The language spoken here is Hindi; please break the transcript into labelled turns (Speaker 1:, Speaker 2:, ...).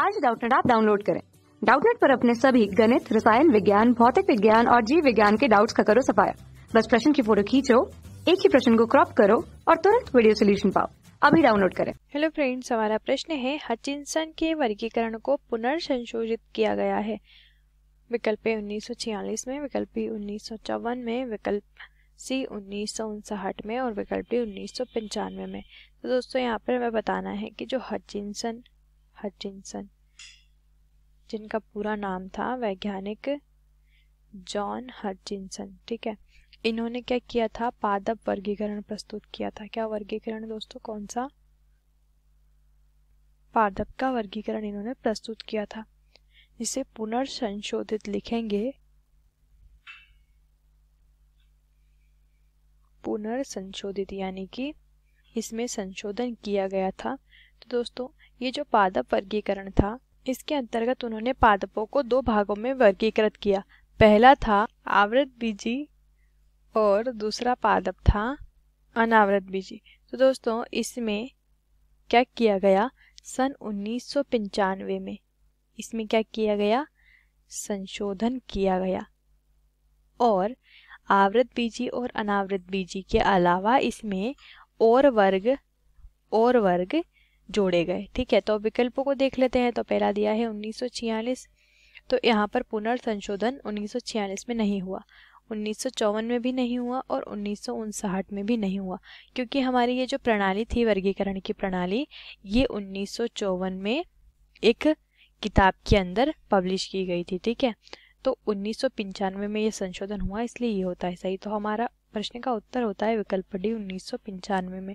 Speaker 1: आज डाउटनेट आप डाउनलोड करें डाउटनेट पर अपने सभी गणित रसायन विज्ञान भौतिक विज्ञान और जीव विज्ञान के डाउट्स का करो सफाया बस प्रश्न की फोटो खींचो एक ही प्रश्न को क्रॉप करो और तुरंत वीडियो सोल्यूशन पाओ अभी डाउनलोड करें
Speaker 2: हेलो फ्रेंड्स हमारा प्रश्न है हचिनसन के वर्गीकरण को पुनर्संशोधित किया गया है विकल्प ए उन्नीस में विकल्प बी उन्नीस में विकल्प सी उन्नीस में और विकल्प डी उन्नीस में तो दोस्तों यहाँ पर हमें बताना है कि जो हचिनसन हचिंसन जिनका पूरा नाम था वैज्ञानिक जॉन हचिंसन ठीक है इन्होंने क्या किया था पादप वर्गीकरण प्रस्तुत किया था क्या वर्गीकरण दोस्तों कौन सा पादप का वर्गीकरण इन्होंने प्रस्तुत किया था जिसे पुनर्संशोधित लिखेंगे पुनर्संशोधित यानी कि इसमें संशोधन किया गया था दोस्तों ये जो पादप वर्गीकरण था इसके अंतर्गत उन्होंने पादपों को दो भागों में वर्गीकृत किया पहला था आवृत बीजी और दूसरा पादप था अनावृत बीजी तो दोस्तों इसमें क्या किया गया सन उन्नीस में इसमें क्या किया गया संशोधन किया गया और आवृत बीजी और अनावृत बीजी के अलावा इसमें और वर्ग और वर्ग जोड़े गए ठीक है तो विकल्पों को देख लेते हैं तो पहला दिया है उन्नीस तो यहाँ पर पुनर्संशोधन उन्नीस में नहीं हुआ उन्नीस में भी नहीं हुआ और उन्नीस में भी नहीं हुआ क्योंकि हमारी ये जो प्रणाली थी वर्गीकरण की प्रणाली ये उन्नीस में एक किताब के अंदर पब्लिश की गई थी ठीक है तो उन्नीस में ये संशोधन हुआ इसलिए ये होता है सही तो हमारा प्रश्न का उत्तर होता है विकल्प डी उन्नीस में